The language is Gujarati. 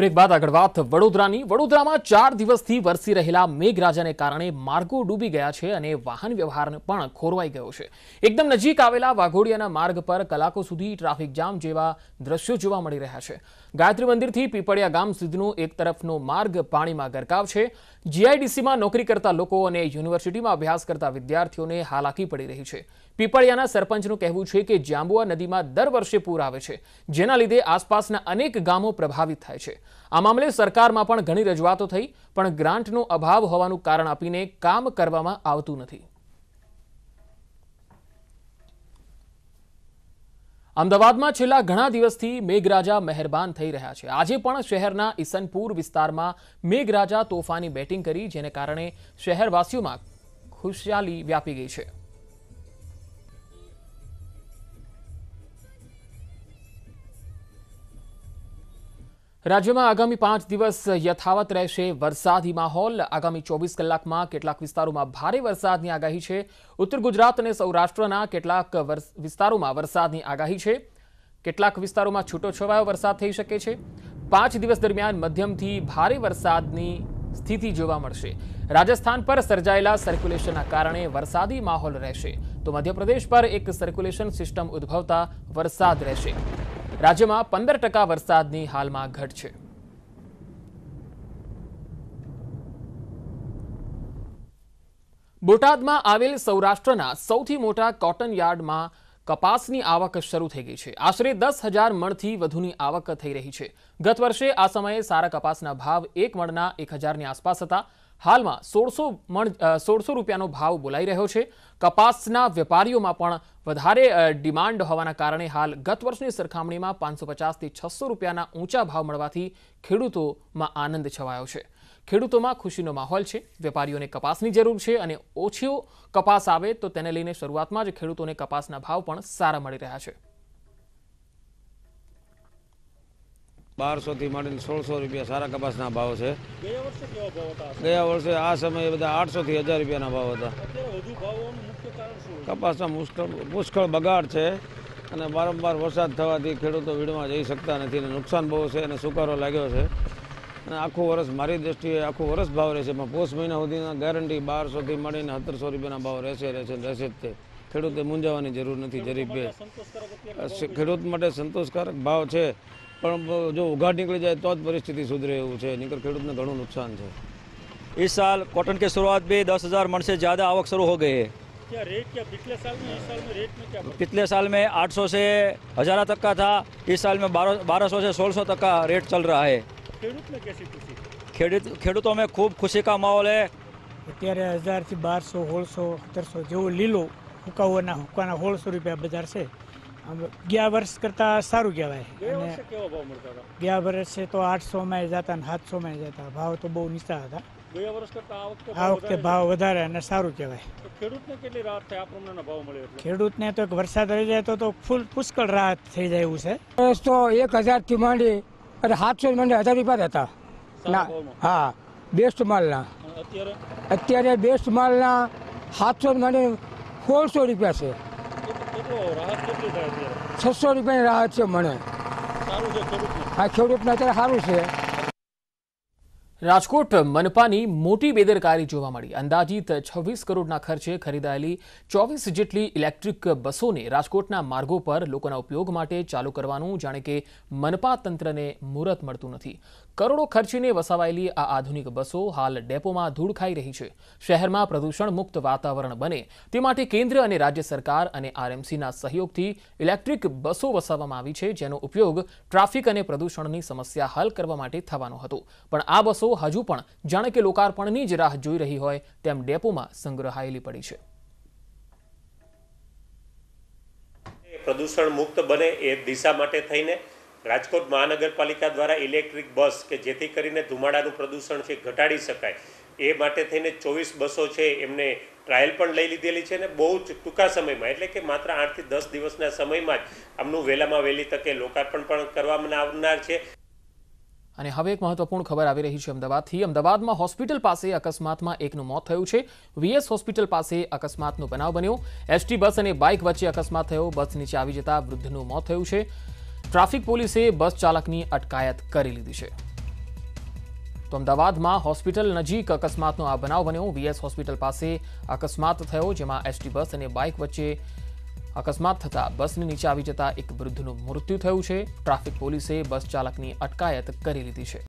બ્રેક બાદ આગળ વાત વડોદરાની વડોદરામાં ચાર દિવસથી વરસી રહેલા મેઘરાજાને કારણે માર્ગો ડૂબી ગયા છે અને વાહન વ્યવહાર પણ ખોરવાઈ ગયો છે એકદમ નજીક આવેલા વાઘોડિયાના માર્ગ પર કલાકો સુધી ટ્રાફિક જામ જેવા દ્રશ્યો જોવા મળી રહ્યા છે ગાયત્રી મંદિરથી પીપળિયા ગામ સુધીનો એક તરફનો માર્ગ પાણીમાં ગરકાવ છે જીઆઈડીસીમાં નોકરી કરતા લોકો અને યુનિવર્સિટીમાં અભ્યાસ કરતા વિદ્યાર્થીઓને હાલાકી પડી રહી છે પીપળિયાના સરપંચનું કહેવું છે કે જાંબુઆ નદીમાં દર વર્ષે પૂર આવે છે જેના લીધે આસપાસના અનેક ગામો પ્રભાવિત થાય છે આ મામલે સરકારમાં પણ ઘણી રજૂઆતો થઈ પણ ગ્રાન્ટનો અભાવ હોવાનું કારણ આપીને કામ કરવામાં આવતું નથી અમદાવાદમાં છેલ્લા ઘણા દિવસથી મેઘરાજા મહેરબાન થઈ રહ્યા છે આજે પણ શહેરના ઈસનપુર વિસ્તારમાં મેઘરાજા તોફાની બેટિંગ કરી જેને કારણે શહેરવાસીઓમાં ખુશાલી વ્યાપી ગઈ છે રાજ્યમાં આગામી પાંચ દિવસ યથાવત રહેશે વરસાદી માહોલ આગામી ચોવીસ કલાકમાં કેટલાક વિસ્તારોમાં ભારે વરસાદની આગાહી છે ઉત્તર ગુજરાત અને સૌરાષ્ટ્રના કેટલાક વિસ્તારોમાં વરસાદની આગાહી છે કેટલાક વિસ્તારોમાં છૂટોછવાયો વરસાદ થઈ શકે છે પાંચ દિવસ દરમિયાન મધ્યમથી ભારે વરસાદની સ્થિતિ જોવા મળશે રાજસ્થાન પર સર્જાયેલા સર્ક્યુલેશનના કારણે વરસાદી માહોલ રહેશે તો મધ્યપ્રદેશ પર એક સર્ક્યુલેશન સિસ્ટમ ઉદ્ભવતા વરસાદ રહેશે રાજ્યમાં પંદર ટકા વરસાદની હાલમાં ઘટ છે બોટાદમાં આવેલ સૌરાષ્ટ્રના સૌથી મોટા કોટન યાર્ડમાં કપાસની આવક શરૂ થઈ ગઈ છે આશરે દસ હજાર મણથી વધુની આવક થઈ રહી છે ગત વર્ષે આ સમયે સારા કપાસના ભાવ એક મણના એક હજારની આસપાસ હતા હાલમાં સોળસો મણ સોળસો રૂપિયાનો ભાવ બોલાઈ રહ્યો છે કપાસના વેપારીઓમાં પણ વધારે ડિમાન્ડ હોવાના કારણે હાલ ગત વર્ષની સરખામણીમાં પાંચસો પચાસથી છસો રૂપિયાના ઊંચા ભાવ મળવાથી ખેડૂતોમાં આનંદ છવાયો છે ખેડૂતોમાં ખુશીનો માહોલ છે વેપારીઓને કપાસની જરૂર છે અને ઓછીઓ કપાસ આવે તો તેને લઈને શરૂઆતમાં જ ખેડૂતોને કપાસના ભાવ પણ સારા મળી રહ્યા છે બારસો થી માંડીને સોળસો રૂપિયા સારા કપાસના ભાવ છે ગયા વર્ષે આ સમયે બધા આઠસોથી હજાર રૂપિયાના ભાવ હતા કપાસના મુશ્કેલ પુષ્કળ બગાડ છે અને વારંવાર વરસાદ થવાથી ખેડૂતો વીડમાં જઈ શકતા નથી અને નુકસાન બહુ છે અને સુકારો લાગ્યો છે અને આખું વર્ષ મારી દ્રષ્ટિએ આખું વર્ષ ભાવ રહેશે પણ પોષ મહિના સુધીના ગેરંટી બારસોથી મળીને સત્તરસો રૂપિયાના ભાવ રહેશે રહેશે રહેશે જ તે ખેડૂતે મૂંઝાવાની જરૂર નથી બે ખેડૂત માટે સંતોષકારક ભાવ છે પણ જો ઉઘાડ નીકળી જાય તો જ પરિસ્થિતિ સુધરે એવું છે નીકળ ખેડૂતને ઘણું નુકસાન છે इस साल कॉटन की शुरुआत भी दस हज़ार मन से ज़्यादा आवक शुरू हो गई है क्या रेट क्या पिछले साल में इस साल में रेट में क्या पिछले साल में 800 से हज़ार तक का था इस साल में बारह बारह सौ से सोलह सौ तक का रेट चल रहा है ખેડૂત में कैसी खुशी ખેડૂત ખેડૂતોમાં ખૂબ ખુશી કા માહોલ હે અત્યારે હજારથી બારસો સોળસો સત્તરસો જેવું લીલું હુકાવાના હુકાના સોળસો રૂપિયા બજાર છે ગયા વર્ષ કરતાં સારું કહેવાય અને ગયા વર્ષે તો આઠસો આઠસોમાં જતા ને સાતસોમાં જતા ભાવ તો બહુ નીચા હતા આ વખતે ભાવ વધારે અને સારું કહેવાય ખેડૂતને તો એક વરસાદ રહી જાય તો તો ફૂલ પુષ્કળ રાહત થઈ જાય એવું છે તો એક હજારથી માંડી અને સાતસો માંડી હજાર રૂપિયા હતા ના હા બેસ્ટ માલના અત્યારે બેસ્ટ માલના સાતસો માંડી સોળસો રૂપિયા છે છસો રૂપિયાની રાહત છે મને આ ખેડૂતને અત્યારે સારું છે રાજકોટ મનપાની મોટી બેદરકારી જોવા મળી અંદાજિત છવ્વીસ કરોડના ખર્ચે ખરીદાયેલી ચોવીસ જેટલી ઇલેક્ટ્રિક બસોને રાજકોટના માર્ગો પર લોકોના ઉપયોગ માટે ચાલુ કરવાનું જાણે કે મનપા તંત્રને મુહૂર્ત મળતું નથી કરોડો ખર્ચીને વસાવાયેલી આ આધુનિક બસો હાલ ડેપોમાં ધૂળ ખાઈ રહી છે શહેરમાં પ્રદૂષણ મુક્ત વાતાવરણ બને તે માટે કેન્દ્ર અને રાજ્ય સરકાર અને આરએમસીના સહયોગથી ઇલેક્ટ્રિક બસો વસાવવામાં આવી છે જેનો ઉપયોગ ટ્રાફિક અને પ્રદૂષણની સમસ્યા હલ કરવા માટે થવાનો હતો પણ આ બસો બસો હજુ પણ જાણે કે લોકાર્પણની જ રાહ જોઈ રહી હોય તેમ ડેપોમાં સંગ્રહાયેલી પડી છે પ્રદૂષણ મુક્ત બને એ દિશા માટે થઈને રાજકોટ મહાનગરપાલિકા દ્વારા ઇલેક્ટ્રિક બસ કે જેથી કરીને ધુમાડાનું પ્રદૂષણ છે ઘટાડી શકાય એ માટે થઈને ચોવીસ બસો છે એમને ટ્રાયલ પણ લઈ લીધેલી છે અને બહુ જ ટૂંકા સમયમાં એટલે કે માત્ર આઠથી દસ દિવસના સમયમાં જ આમનું વહેલામાં વહેલી તકે લોકાર્પણ પણ કરવામાં આવનાર છે અને હવે એક મહત્વપૂર્ણ ખબર આવી રહી છે અમદાવાદથી અમદાવાદમાં હોસ્પિટલ પાસે અકસ્માતમાં એકનું મોત થયું છે વીએસ હોસ્પિટલ પાસે અકસ્માતનો બનાવ બન્યો એસટી બસ અને બાઇક વચ્ચે અકસ્માત થયો બસ નીચે આવી જતા વૃદ્ધનું મોત થયું છે ટ્રાફિક પોલીસે બસ ચાલકની અટકાયત કરી લીધી છે તો અમદાવાદમાં હોસ્પિટલ નજીક અકસ્માતનો આ બનાવ બન્યો વીએસ હોસ્પિટલ પાસે અકસ્માત થયો જેમાં એસટી બસ અને બાઇક વચ્ચે અકસ્માત થતાં બસને નીચે આવી જતા એક વૃદ્ધનું મૃત્યુ થયું છે ટ્રાફિક પોલીસે બસ ચાલકની અટકાયત કરી લીધી છે